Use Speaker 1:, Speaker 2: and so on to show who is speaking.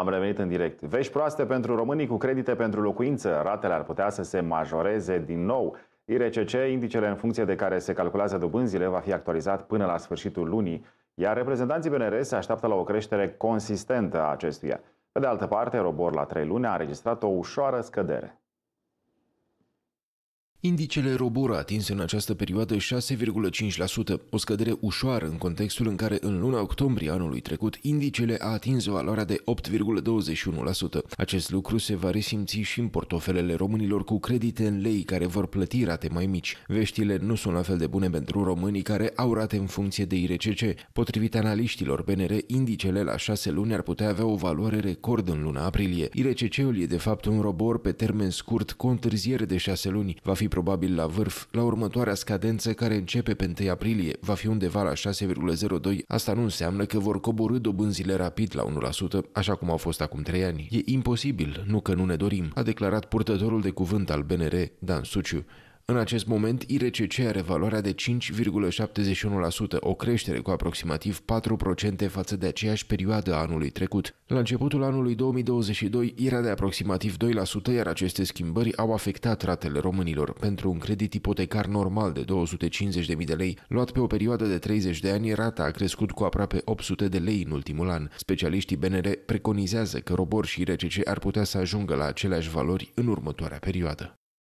Speaker 1: Am revenit în direct. Vești proaste pentru românii cu credite pentru locuință. Ratele ar putea să se majoreze din nou. IRCC, indicele în funcție de care se calculează dobânzile, va fi actualizat până la sfârșitul lunii, iar reprezentanții BNR se așteaptă la o creștere consistentă a acestuia. Pe de altă parte, robor la trei luni a înregistrat o ușoară scădere.
Speaker 2: Indicele Robor a atins în această perioadă 6,5%, o scădere ușoară în contextul în care în luna octombrie anului trecut indicele a atins o valoare de 8,21%. Acest lucru se va resimți și în portofelele românilor cu credite în lei care vor plăti rate mai mici. Veștile nu sunt la fel de bune pentru românii care au rate în funcție de IRCC. Potrivit analiștilor BNR, indicele la 6 luni ar putea avea o valoare record în luna aprilie. IRCC-ul e de fapt un robor pe termen scurt cu o întârziere de 6 luni. Va fi probabil la vârf la următoarea scadență care începe pe 1 aprilie, va fi undeva la 6,02. Asta nu înseamnă că vor coborâ dobânzile rapid la 1%, așa cum au fost acum 3 ani. E imposibil, nu că nu ne dorim, a declarat purtătorul de cuvânt al BNR, Dan Suciu. În acest moment, IRCC are valoarea de 5,71%, o creștere cu aproximativ 4% față de aceeași perioadă a anului trecut. La începutul anului 2022 era de aproximativ 2%, iar aceste schimbări au afectat ratele românilor. Pentru un credit ipotecar normal de 250.000 de lei, luat pe o perioadă de 30 de ani, rata a crescut cu aproape 800 de lei în ultimul an. Specialiștii BNR preconizează că Robor și IRCC ar putea să ajungă la aceleași valori în următoarea perioadă.